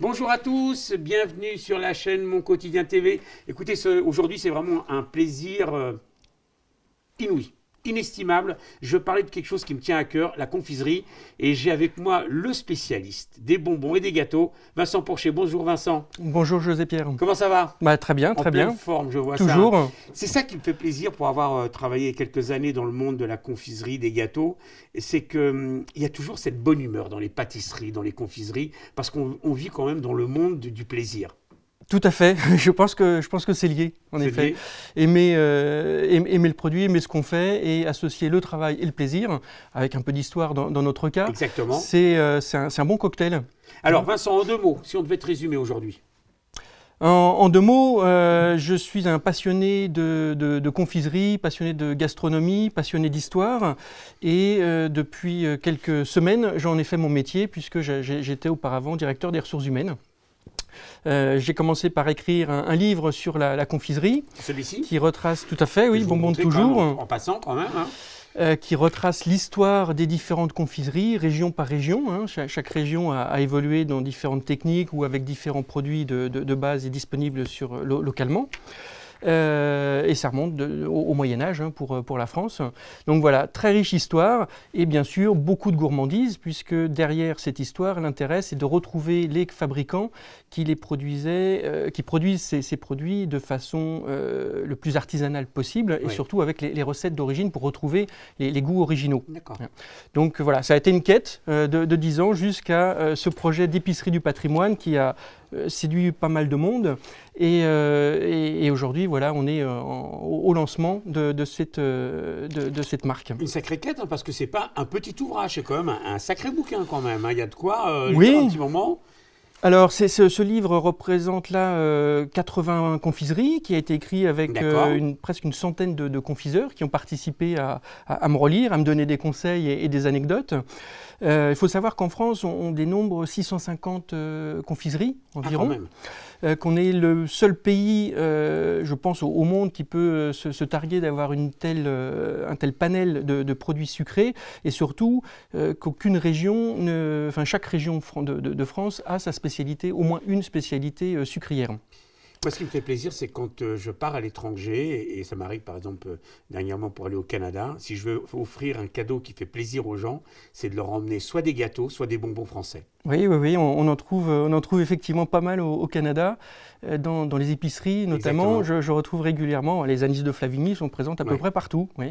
Bonjour à tous, bienvenue sur la chaîne Mon Quotidien TV. Écoutez, aujourd'hui c'est vraiment un plaisir euh, inouï inestimable. Je parlais de quelque chose qui me tient à cœur, la confiserie. Et j'ai avec moi le spécialiste des bonbons et des gâteaux, Vincent Porcher. Bonjour Vincent. Bonjour José Pierre. Comment ça va bah, Très bien, très bien. En forme, je vois hein. Toujours. ça. C'est ça qui me fait plaisir pour avoir euh, travaillé quelques années dans le monde de la confiserie, des gâteaux. C'est qu'il hum, y a toujours cette bonne humeur dans les pâtisseries, dans les confiseries, parce qu'on vit quand même dans le monde du plaisir. Tout à fait. Je pense que je pense que c'est lié, en effet. Euh, aimer, le produit, aimer ce qu'on fait et associer le travail et le plaisir avec un peu d'histoire dans, notre cas. Exactement. Euh, c'est un, bon cocktail. Alors Vincent, en deux mots, si on devait te résumer aujourd'hui. En, deux mots, euh, je suis un passionné de, confiserie, passionné de gastronomie, passionné d'histoire. Et depuis quelques semaines, j'en ai fait mon métier puisque j'étais auparavant directeur des ressources humaines. Euh, j'ai commencé par écrire un, livre sur la, confiserie. celui Qui retrace tout à fait, oui, bonbon toujours. En, passant quand même. Hein. Euh, qui retrace l'histoire des différentes confiseries, région par région. Hein. chaque région a, évolué dans différentes techniques ou avec différents produits de, base et disponibles sur, localement. Euh, et ça remonte au, Moyen Âge hein, pour, pour la France. Donc voilà, très riche histoire et bien sûr beaucoup de gourmandise puisque derrière cette histoire, l'intérêt c'est de retrouver les fabricants qui les produisaient, euh, qui produisent ces, produits de façon euh, le plus artisanale possible et surtout avec les, recettes d'origine pour retrouver les, goûts originaux. Hein. Donc voilà, ça a été une quête de, de 10 ans jusqu'à ce projet d'épicerie du patrimoine qui a euh, séduit pas mal de monde. Et, euh, aujourd'hui, voilà, on est euh, au lancement de, cette, de, cette marque. Une sacrée quête, hein, parce que c'est pas un petit ouvrage, c'est quand même un, sacré bouquin quand même. Hein. Il y a de quoi oui. un petit moment. Alors, ce, livre représente là 80 confiseries qui a été écrit avec presque une centaine de, confiseurs qui ont participé à, me relire, à me donner des conseils et des anecdotes. Euh, il faut savoir qu'en France, on, dénombre 650 euh, confiseries ah, environ. Euh, qu'on est le seul pays, je pense, au, monde qui peut se, targuer d'avoir un tel panel de, produits sucrés et surtout qu'aucune région, enfin chaque région de France a sa spécialité, au moins une spécialité sucrière. Moi, ce qui me fait plaisir, c'est quand euh, je pars à l'étranger, et, ça m'arrive par exemple euh, dernièrement pour aller au Canada, si je veux offrir un cadeau qui fait plaisir aux gens, c'est de leur emmener soit des gâteaux, soit des bonbons français. Oui, oui, oui, on, en, trouve, euh, on en trouve effectivement pas mal au, Canada, dans, les épiceries notamment. Je, retrouve régulièrement les anis de Flavigny, sont présents à peu près partout. Oui.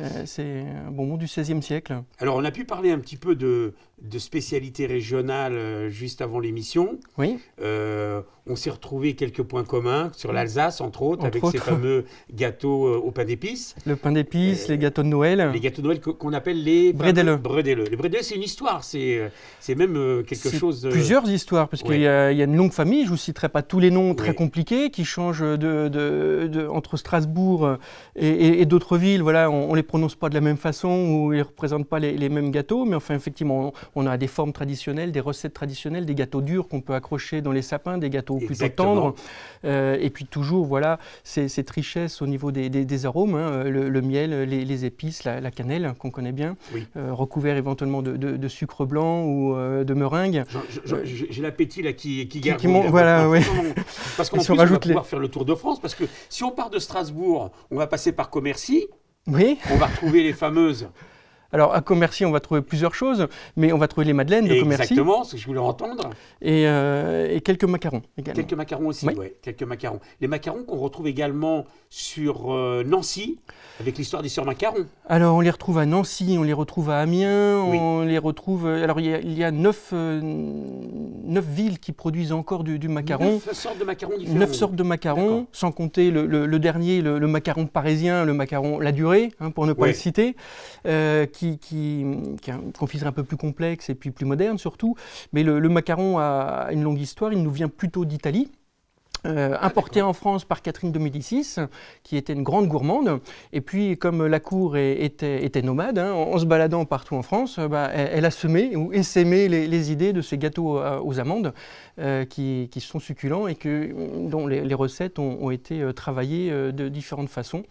Euh, c'est un bonbon du XVIe siècle. Alors, on a pu parler un petit peu de, spécialités régionales euh, juste avant l'émission. Oui. Euh, on s'est retrouvé quelques points communs sur l'Alsace, entre autres, avec ces fameux gâteaux au pain d'épices. Le pain d'épices, les gâteaux de Noël. Les gâteaux de Noël qu'on appelle les bredele. bredele. Les bredele, c'est une histoire, c'est même quelque chose. Plusieurs histoires, parce qu'il y, a une longue famille. Je vous citerai pas tous les noms très compliqués qui changent de, de, entre Strasbourg et, d'autres villes. Voilà, on, on les prononcent pas de la même façon ou ils ne représentent pas les, mêmes gâteaux. Mais enfin, effectivement, on, a des formes traditionnelles, des recettes traditionnelles, des gâteaux durs qu'on peut accrocher dans les sapins, des gâteaux plus plutôt tendres. Euh, et puis toujours, voilà, cette richesse au niveau des, arômes, hein, euh, le, miel, les, épices, la, cannelle hein, qu'on connaît bien, euh, recouvert éventuellement de, sucre blanc ou de meringue. J'ai l'appétit là qui, qui voilà, oui. Parce qu'on va pouvoir faire le tour de France, parce que si on part de Strasbourg, on va passer par Commercy, oui. On va retrouver les fameuses alors, à Commercy, on va trouver plusieurs choses, mais on va trouver les madeleines de Commercy. Exactement, ce que je voulais entendre. Euh, et, quelques macarons également. Quelques macarons aussi, oui, quelques macarons. Les macarons qu'on retrouve également sur euh, Nancy, avec l'histoire des sur macarons. Alors, on les retrouve à Nancy, on les retrouve à Amiens, on les retrouve... Euh, alors, il y a, neuf, villes qui produisent encore du, macaron. Neuf sortes de macarons différents. Neuf sortes de macarons, sans compter le, dernier, le, macaron parisien, le macaron la durée, hein, pour ne pas les citer, qui qui, qui, est un confiserie un peu plus complexe et puis plus moderne surtout. Mais le, macaron a une longue histoire, il nous vient plutôt d'Italie. Euh, importé en France par Catherine de Médicis, qui était une grande gourmande. Et puis, comme la cour était, nomade, hein, en, se baladant partout en France, euh, bah, elle, a semé ou essaimé les, idées de ces gâteaux euh, aux amandes qui, sont succulents et dont les, recettes ont été travaillées de différentes façons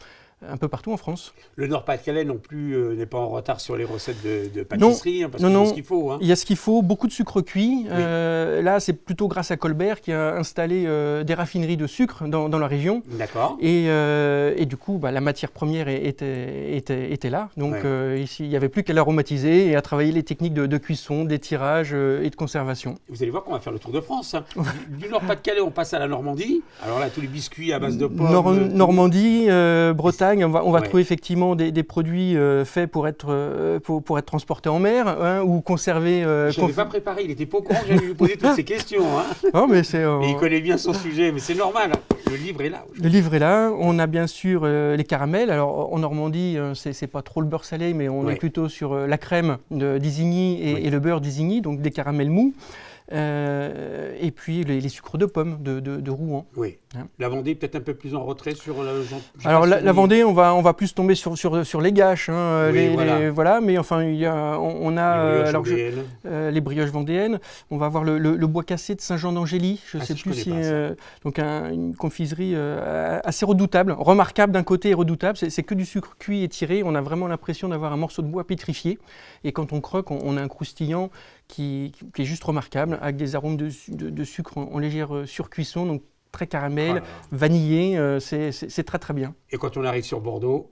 un peu partout en France. Le Nord-Pas-de-Calais non plus euh, n'est pas en retard sur les recettes de, pâtisserie, hein, non, parce qu'il y a ce qu'il faut. Hein. Il y a ce qu'il faut, beaucoup de sucre cuit. Euh, là, c'est plutôt grâce à Colbert qui a installé euh, des raffineries de sucre dans, la région. D'accord. Et, du coup, bah, la matière première était, là. Donc, il n'y avait plus qu'à l'aromatiser et à travailler les techniques de, cuisson, d'étirage et de conservation. Vous allez voir qu'on va faire le tour de France. Hein. du Nord-Pas-de-Calais, on passe à la Normandie. Alors là, tous les biscuits à base de pommes. Normandie, Bretagne on va, trouver effectivement des, produits euh, faits pour être, euh, pour, être transportés en mer hein, ou conservés. Euh, je ne pas préparé, il était pas au courant que j'allais lui poser toutes ces questions. Hein. mais c'est, il connaît bien son sujet, mais c'est normal. Hein. Le livre est là. Le livre est là. On a bien sûr les caramels. Alors en Normandie, c'est, c'est pas trop le beurre salé, mais on est plutôt sur la crème d'Isigny et, le beurre d'Isigny, donc des caramels mous. et puis les, sucres de pommes de, de Rouen. Oui. La Vendée peut-être un peu plus en retrait sur la. Euh, alors la, Vendée, on va on va plus tomber sur sur, sur les gâches, hein, voilà. Mais enfin, il on, a euh, euh, les brioches, vendéennes. On va avoir le, bois cassé de Saint Jean d'Angély. Je ne ah, sais plus si donc une confiserie assez redoutable, remarquable d'un côté et redoutable. C'est que du sucre cuit et tiré. On a vraiment l'impression d'avoir un morceau de bois pétrifié. Et quand on croque, on, a un croustillant qui, est juste remarquable avec des arômes de, sucre en, en légère surcuisson. Donc très caramel, vanillé, euh, c'est très très bien. Et quand on arrive sur Bordeaux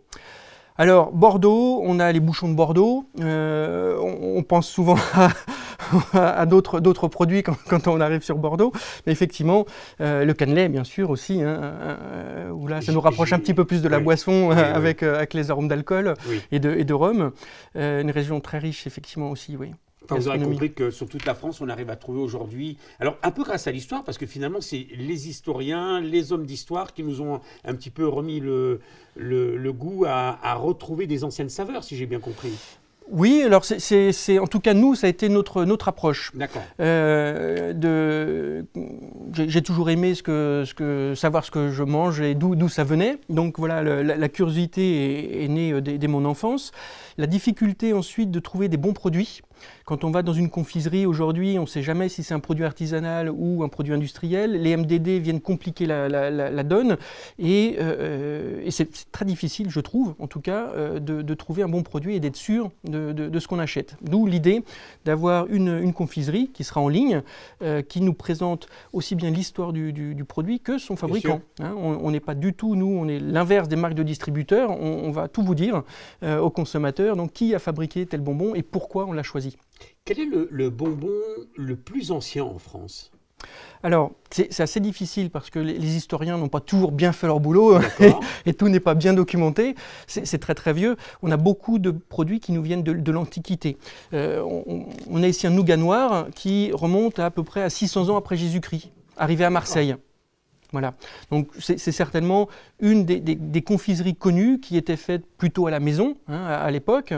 alors, Bordeaux, on a les bouchons de Bordeaux. Euh, on, pense souvent à, d'autres produits quand, on arrive sur Bordeaux. Mais effectivement, euh, le cannelet, bien sûr, aussi, hein, là, ça nous rapproche un petit peu plus de la boisson hein, avec, avec, les arômes d'alcool et, de, et de rhum. une région très riche, effectivement, aussi, oui. Vous auraient compris que sur toute la France, on arrive à trouver aujourd'hui. Alors, un peu grâce à l'histoire, parce que finalement, c'est les historiens, les hommes d'histoire qui nous ont un petit peu remis le, le, goût à, retrouver des anciennes saveurs, si j'ai bien compris. Oui, alors c'est en tout cas nous, ça a été notre, notre approche. D'accord. Euh, j'ai toujours aimé ce que, ce que, savoir ce que je mange et d'où ça venait. Donc voilà, la, curiosité est, née euh, dès, mon enfance. La difficulté ensuite de trouver des bons produits. Quand on va dans une confiserie aujourd'hui, on ne sait jamais si c'est un produit artisanal ou un produit industriel. Les MDD viennent compliquer la, donne et, euh, euh, c'est très difficile, je trouve, en tout cas, euh, de, trouver un bon produit et d'être sûr de, ce qu'on achète. D'où l'idée d'avoir une, confiserie qui sera en ligne, qui nous présente aussi bien l'histoire du, produit que son fabricant. Hein. on n'est pas du tout, nous, on est l'inverse des marques de distributeurs. On, on va tout vous dire aux consommateurs, donc qui a fabriqué tel bonbon et pourquoi on l'a choisi quel est le, bonbon le plus ancien en France alors, c'est assez difficile parce que les, historiens n'ont pas toujours bien fait leur boulot hein, et, tout n'est pas bien documenté. C'est très très vieux. On a beaucoup de produits qui nous viennent de, l'Antiquité. Euh, on, a ici un nougat noir qui remonte à, à peu près à 600 ans après Jésus-Christ, arrivé à Marseille. Voilà. Donc c'est certainement une des, confiseries connues qui était faites plutôt à la maison hein, à, l'époque,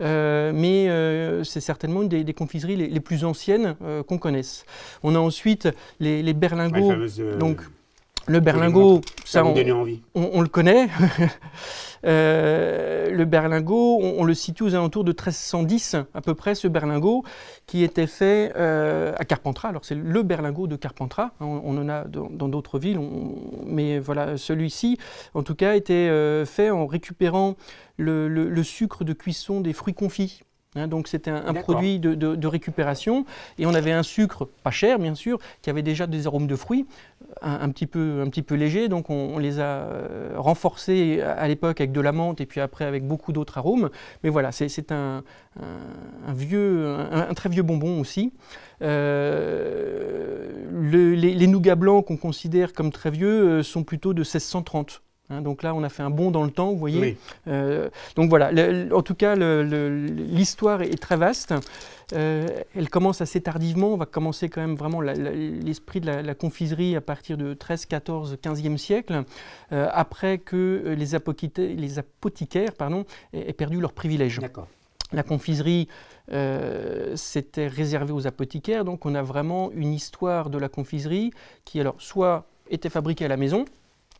euh, mais euh, c'est certainement une des, confiseries les, plus anciennes euh, qu'on connaisse. On a ensuite les, berlingots. Ah, le berlingot, ça, on, le connaît. Euh, le berlingot, on, le situe aux alentours de 1310 à peu près, ce berlingot qui était fait euh, à Carpentras. Alors c'est le berlingot de Carpentras. On, en a dans d'autres villes, mais voilà, celui-ci, en tout cas, était euh, fait en récupérant le sucre de cuisson des fruits confits. Hein, donc c'était un, produit de, récupération et on avait un sucre pas cher bien sûr qui avait déjà des arômes de fruits un, petit peu un petit peu léger donc on, les a euh, renforcés à, l'époque avec de la menthe et puis après avec beaucoup d'autres arômes mais voilà c'est un, vieux un, très vieux bonbon aussi euh, les nougats blancs qu'on considère comme très vieux euh, sont plutôt de 1630 Hein, donc là, on a fait un bond dans le temps, vous voyez. Euh, donc voilà, en tout cas, l'histoire est, très vaste. Euh, elle commence assez tardivement. On va commencer quand même vraiment l'esprit de la, confiserie à partir de 13, 14, 15e siècle, euh, après que les, apothicaires pardon, aient, perdu leur privilège. La confiserie, s'était réservée aux apothicaires, donc on a vraiment une histoire de la confiserie qui, alors, soit était fabriquée à la maison,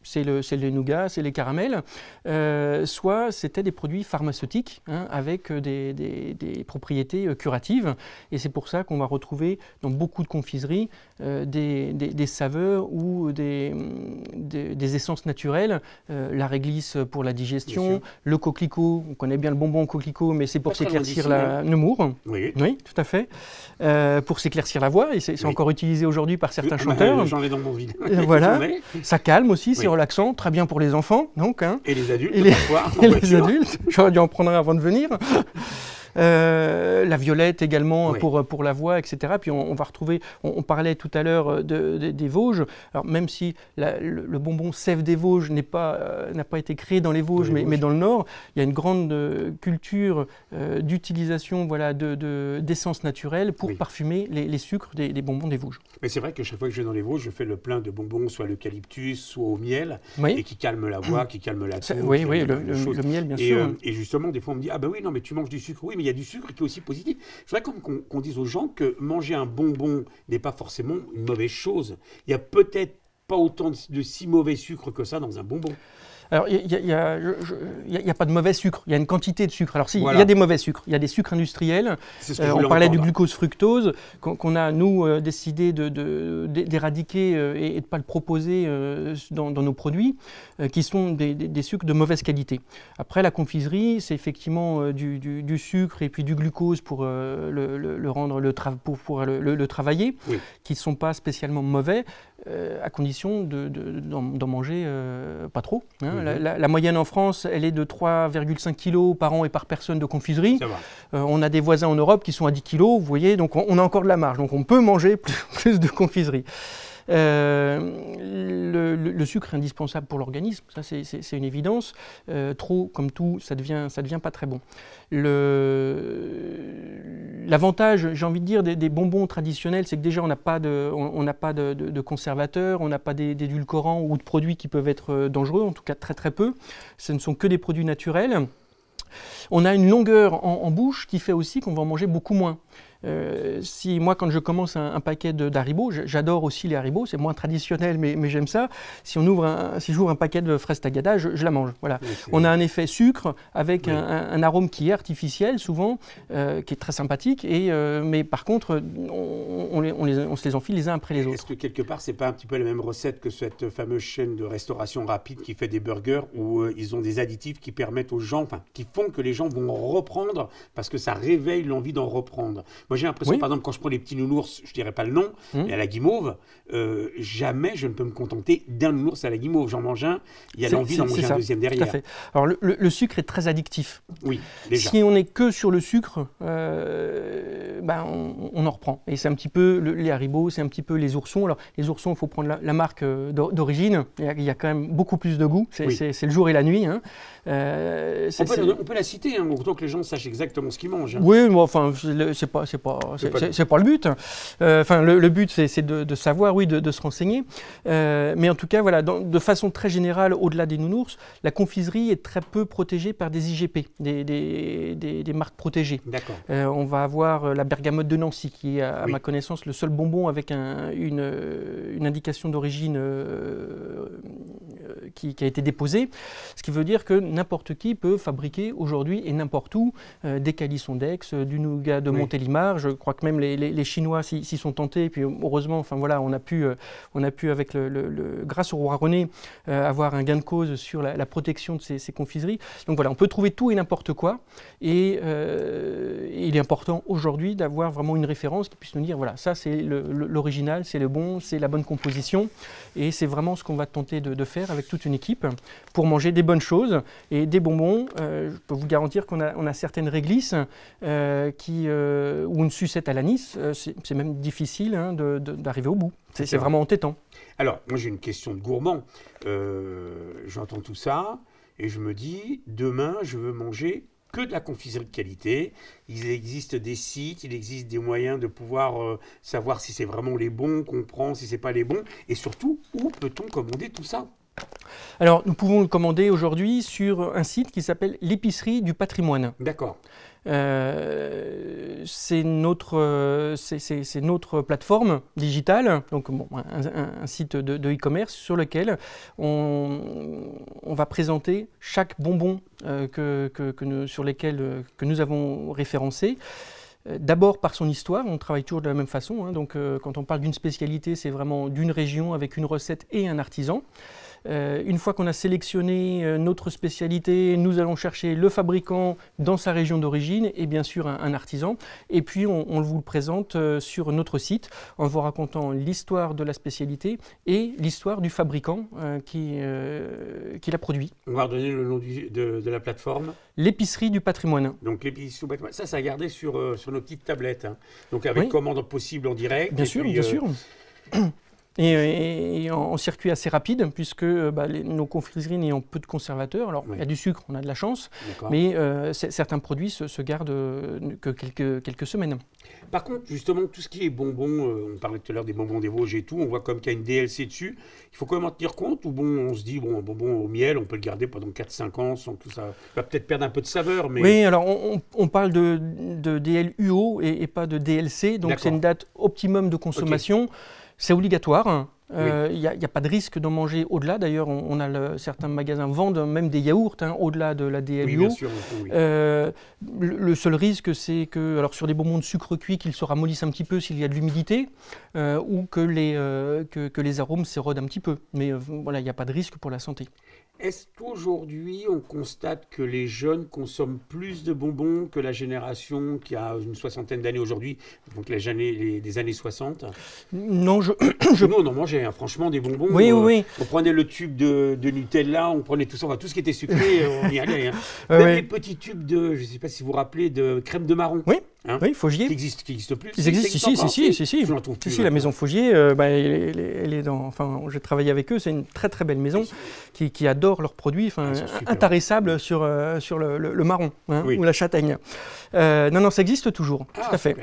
c'est le, les nougats, c'est les caramels, euh, soit c'était des produits pharmaceutiques hein, avec euh, des, propriétés euh, curatives. Et c'est pour ça qu'on va retrouver dans beaucoup de confiseries des, saveurs ou des, mm, essences naturelles, la réglisse pour la digestion, le coquelicot, on connaît bien le bonbon coquelicot, mais c'est pour s'éclaircir la hein. nemours. Oui. oui, tout à fait. pour s'éclaircir la voix, et c'est encore utilisé aujourd'hui par certains chanteurs. J'en ai dans mon vide. voilà, ça calme aussi, c'est relaxant, très bien pour les enfants, donc. Hein. Et les adultes, et les, et les adultes, j'aurais dû en prendre un avant de venir. Euh, la violette également pour, pour la voix, etc. Puis on, va retrouver, on, parlait tout à l'heure euh, des Vosges. Alors même si le, bonbon Sève des Vosges n'est pas, euh, n'a pas été créé dans les Vosges, mais, dans le Nord, il y a une grande culture d'utilisation voilà, de, d'essence naturelle pour parfumer les, sucres des, bonbons des Vosges. Mais c'est vrai que chaque fois que je vais dans les Vosges, je fais le plein de bonbons, soit l'eucalyptus, soit au miel, et qui calme la voix, qui calme la toux. Oui, oui, le, miel, bien et, sûr. et justement, des fois, on me dit Ah ben oui, non, mais tu manges du sucre. Oui, il y a du sucre qui est aussi positif. Je voudrais qu'on dise aux gens que manger un bonbon n'est pas forcément une mauvaise chose. Il y a peut-être pas autant de si mauvais sucre que ça dans un bonbon. Alors, il n'y a, pas de mauvais sucre, il y a une quantité de sucre. Alors, si, il y a des mauvais sucres, il y a des sucres industriels. Euh, on parlait du glucose-fructose, qu'on a, nous, euh, décidé d'éradiquer de, euh, et, de ne pas le proposer dans, nos produits, qui sont des, sucres de mauvaise qualité. Après, la confiserie, c'est effectivement du, sucre et puis du glucose pour, le, rendre, le pour, pour le, travailler, qui ne sont pas spécialement mauvais. Euh, à condition d'en manger euh, pas trop. Hein. la, moyenne en France, elle est de 3,5 kg par an et par personne de confiserie. Euh, on a des voisins en Europe qui sont à 10 kg, vous voyez, donc on, a encore de la marge. Donc on peut manger plus de confiserie. Euh, le, sucre est indispensable pour l'organisme, ça c'est une évidence. Euh, trop, comme tout, ça devient, ça devient pas très bon. L'avantage, j'ai envie de dire, des, bonbons traditionnels, c'est que déjà on n'a pas de, on, n'a pas de, conservateurs, on n'a pas d'édulcorants ou de produits qui peuvent être euh, dangereux, en tout cas très très peu. Ce ne sont que des produits naturels. On a une longueur en, en bouche qui fait aussi qu'on va en manger beaucoup moins. Euh, si moi, quand je commence un, paquet d'haribo, j'adore aussi les haribo, c'est moins traditionnel, mais, j'aime ça. Si on ouvre, un, si j'ouvre un paquet de fraises tagada, je, la mange. Voilà. on a un effet sucre avec un, arôme qui est artificiel souvent, euh, qui est très sympathique, et, euh, mais par contre, on, on, les, on, se les enfile les uns après les autres. Est-ce que quelque part, c'est pas un petit peu la même recette que cette fameuse chaîne de restauration rapide qui fait des burgers où ils ont des additifs qui permettent aux gens, qui font que les gens vont reprendre parce que ça réveille l'envie d'en reprendre. Moi, j'ai l'impression, par exemple, quand je prends les petits nounours, je dirais pas le nom, hmm. mais à la guimauve, euh, jamais je ne peux me contenter d'un nounours à la guimauve. J'en mange un, il y a l'envie d'en manger un deuxième derrière. Tout à fait. Alors, le, sucre est très addictif. Oui, déjà. Si on n'est que sur le sucre, euh, ben, on, en reprend. Et c'est un petit peu les haribots, c'est un petit peu les oursons. Alors, les oursons, il faut prendre la, marque euh, d'origine. Il, y, a quand même beaucoup plus de goût. C'est le jour et la nuit. Hein. on, peut, la citer, hein, que les gens sachent exactement ce qu'ils mangent. Hein. Oui, moi, enfin, c'est pas, pas, c'est, pas le but. Hein. Euh, enfin, le, but, c'est, de, savoir, oui, de, se renseigner. Euh, mais en tout cas, voilà, de façon très générale, au-delà des nounours, la confiserie est très peu protégée par des IGP, des, marques protégées. Euh, on va avoir la bergamote de Nancy, qui est, à ma connaissance, le seul bonbon avec une, indication d'origine qui, a été déposée. Ce qui veut dire que n'importe qui peut fabriquer aujourd'hui et n'importe où des calissons d'Aix, du nougat de Montélimar, je crois que même les, Chinois s'y sont tentés. Et puis heureusement, enfin voilà, on a pu, euh, on a pu avec grâce au roi René, euh, avoir un gain de cause sur la, protection de ces, confiseries. Donc voilà, on peut trouver tout et n'importe quoi. Euh, et il est important aujourd'hui d'avoir vraiment une référence qui puisse nous dire voilà, ça c'est l'original, c'est le bon, c'est la bonne composition. Et c'est vraiment ce qu'on va tenter de, faire avec toute une équipe pour manger des bonnes choses et des bonbons. je peux vous garantir qu'on a certaines réglisses qui ou une sucette à l'anis, euh, c'est même difficile hein, d'arriver au bout. C'est vraiment entêtant. Alors, moi j'ai une question de gourmand. Euh, j'entends tout ça et je me dis, demain je veux manger que de la confiserie de qualité. Il existe des sites, il existe des moyens de pouvoir euh, savoir si c'est vraiment les bons qu'on prend, si c'est pas les bons, et surtout où peut-on commander tout ça Alors nous pouvons le commander aujourd'hui sur un site qui s'appelle l'épicerie du patrimoine. D'accord. Euh, c'est notre, plateforme digitale, donc un, site de e-commerce sur lequel on, va présenter chaque bonbon euh, que, sur lesquels euh, que nous avons référencé. D'abord par son histoire, on travaille toujours de la même façon. Hein, donc, quand on parle d'une spécialité, c'est vraiment d'une région avec une recette et un artisan. Euh, une fois qu'on a sélectionné euh, notre spécialité, nous allons chercher le fabricant dans sa région d'origine et bien sûr un, artisan. Et puis on, vous le présente euh, sur notre site en vous racontant l'histoire de la spécialité et l'histoire du fabricant qui, qui l'a produit. On va redonner le nom de, la plateforme. L'épicerie du patrimoine. Donc l'épicerie du patrimoine. Ça, ça a gardé sur, sur nos petites tablettes. Hein. Donc avec commande possible en direct. Bien sûr, bien sûr. et, en, circuit assez rapide, puisque euh, bah, les, nos confiseries n'ayant peu de conservateurs, alors il y a du sucre, on a de la chance, mais euh, certains produits se, se gardent euh, que quelques, quelques, semaines. Par contre, justement, tout ce qui est bonbons, on parlait tout à l'heure des bonbons des Vosges et tout, on voit comme qu'il y a une DLC dessus, il faut quand même en tenir compte, ou bon, on se dit, bon, un bonbon au miel, on peut le garder pendant 4-5 ans sans tout ça, va peut-être perdre un peu de saveur, mais... Oui, alors on, parle de, de DLUO et, pas de DLC, donc c'est une date optimum de consommation. C'est obligatoire. Hein. Euh, il n'y a, pas de risque d'en manger au-delà. D'ailleurs, on, a certains magasins vendent même des yaourts hein, au-delà de la DLU. Euh, le, seul risque, c'est que, alors sur des bonbons de sucre cuit, qu'ils se ramollissent un petit peu s'il y a de l'humidité, euh, ou que les, que, que les arômes s'érodent un petit peu. Mais voilà, il n'y a pas de risque pour la santé. Est-ce qu'aujourd'hui, on constate que les jeunes consomment plus de bonbons que la génération qui a une soixantaine d'années aujourd'hui, donc les années, années 60 Non, je. Non, non, moi, hein, franchement des bonbons. Euh, oui, oui. On prenait le tube de, Nutella, on prenait tout ça, enfin, tout ce qui était sucré, on y allait. Hein. les petits tubes de, je ne sais pas si vous vous rappelez, de crème de marron. Oui. Hein oui, Faugier. Qui n'existe qui existe plus. Ils existent, ici, si, si, si, si. plus. Ici, la maison Faugier, euh, bah, elle, est dans. Enfin, j'ai travaillé avec eux, c'est une très très belle maison qui, adore leurs produits, enfin, ah, intarissable sur, euh, sur le, marron hein, ou la châtaigne. Euh, non, non, ça existe toujours, ah, tout à fait.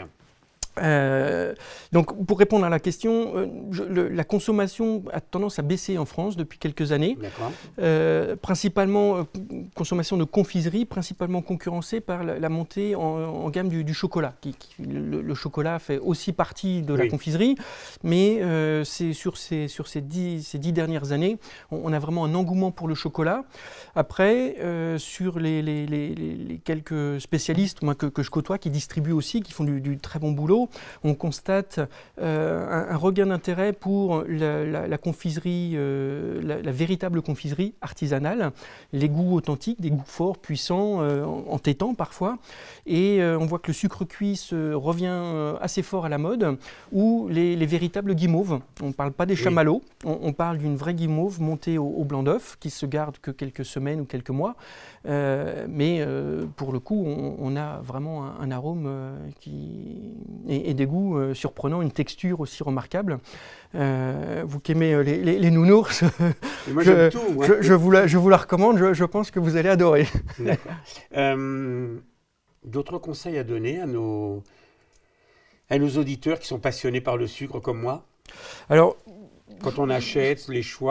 Euh, donc, pour répondre à la question, euh, la consommation a tendance à baisser en France depuis quelques années. Euh, principalement, euh, consommation de confiserie, principalement concurrencée par la, montée en, gamme du, chocolat. Qui, le, chocolat fait aussi partie de la confiserie, mais c'est sur, ces, sur ces, dix, dernières années, on, a vraiment un engouement pour le chocolat. Après, sur les, les, quelques spécialistes que, je côtoie, qui distribuent aussi, qui font du très bon boulot, on constate euh, un, regain d'intérêt pour la, confiserie, euh, la, véritable confiserie artisanale, les goûts authentiques, des goûts forts, puissants, euh, en entêtants parfois. Et on voit que le sucre cuit revient assez fort à la mode, ou les, véritables guimauves. On ne parle pas des chamallows, on, parle d'une vraie guimauve montée au, au blanc d'œuf qui se garde que quelques semaines ou quelques mois. Euh, mais euh, pour le coup, on, a vraiment un, arôme euh, qui... et, des goûts surprenants, une texture aussi remarquable. vous qui aimez les, nounours, je, je, vous la, je vous la recommande, je, pense que vous allez adorer. D'autres conseils à donner à nos, à nos auditeurs qui sont passionnés par le sucre comme moi alors, quand on achète, les choix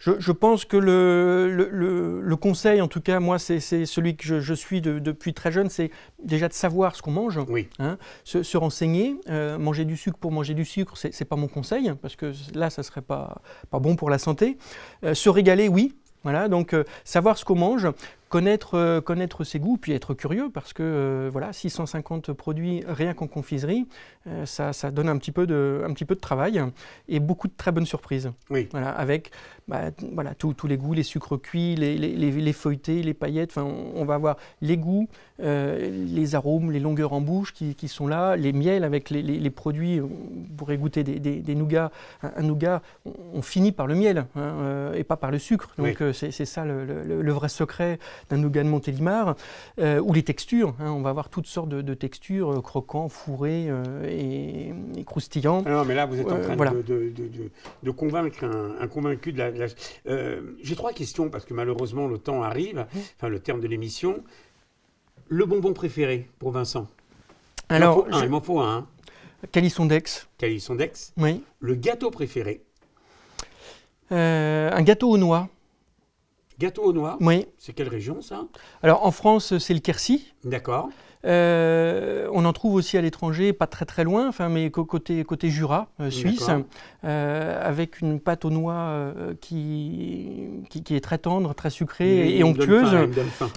je, pense que le, le, le, conseil, en tout cas, moi, c'est celui que je, suis depuis très jeune, c'est déjà de savoir ce qu'on mange, oui. Hein. se, renseigner. Euh, manger du sucre pour manger du sucre, ce n'est pas mon conseil, hein, parce que là, ça ne serait pas, pas bon pour la santé. Euh, se régaler, oui, voilà, donc euh, savoir ce qu'on mange, connaître, euh, connaître ses goûts, puis être curieux, parce que euh, voilà, 650 produits rien qu'en confiserie, euh, ça, ça, donne un petit, peu de, un petit peu de travail et beaucoup de très bonnes surprises. Voilà, avec bah, voilà, tous les goûts, les sucres cuits, les, les, les, feuilletés, les paillettes, enfin, on, va avoir les goûts, les arômes, les longueurs en bouche qui, qui sont là, les miels avec les, produits, vous pourrez goûter des, des, nougats, un, nougat, on, finit par le miel hein, et pas par le sucre. Donc c'est ça le, le vrai secret d'un de Montélimar, euh, ou les textures. Hein, on va avoir toutes sortes de, textures, euh, croquants, fourrés euh, et, et, croustillants. Ah non, mais là, vous êtes en train de, de, convaincre un, convaincu de la. J'ai trois questions, parce que malheureusement, le temps arrive, enfin, le terme de l'émission. Le bonbon préféré pour Vincent Alors, il m'en faut un. Hein. Calisson d'Aix. Calisson dex Oui. Le gâteau préféré. un gâteau aux noix. Gâteau aux noix, Oui. C'est quelle région ça Alors en France, c'est le Quercy. D'accord. Euh, on en trouve aussi à l'étranger, pas très très loin, enfin, mais côté, côté Jura, euh, suisse, euh, avec une pâte aux noix qui, qui, est très tendre, très sucrée et, onctueuse.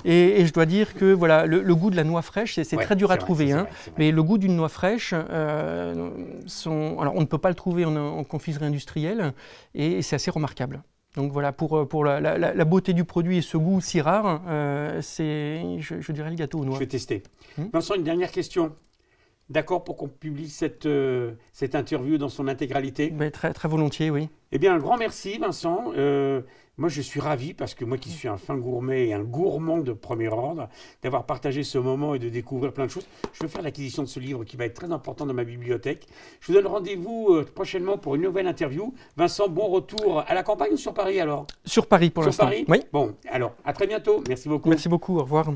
et, je dois dire que voilà, le, goût de la noix fraîche, c'est très dur à trouver, hein. mais le goût d'une noix fraîche, alors on ne peut pas le trouver en confiserie industrielle, et c'est assez remarquable. Donc voilà, pour, euh, pour la, beauté du produit et ce goût si rare, euh, c'est, je, dirais, le gâteau au noir. Je vais tester. Hmm Vincent, une dernière question. D'accord pour qu'on publie cette, euh, cette interview dans son intégralité ben, Très, très volontiers, oui. Eh bien, un grand merci, Vincent. Moi, je suis ravi parce que moi qui suis un fin gourmet et un gourmand de premier ordre, d'avoir partagé ce moment et de découvrir plein de choses. Je veux faire l'acquisition de ce livre qui va être très important dans ma bibliothèque. Je vous donne rendez-vous euh, prochainement pour une nouvelle interview. Vincent, bon retour à la campagne ou sur Paris alors Sur Paris pour l'instant. Sur Paris Oui. Bon, alors à très bientôt. Merci beaucoup. Merci beaucoup. Au revoir.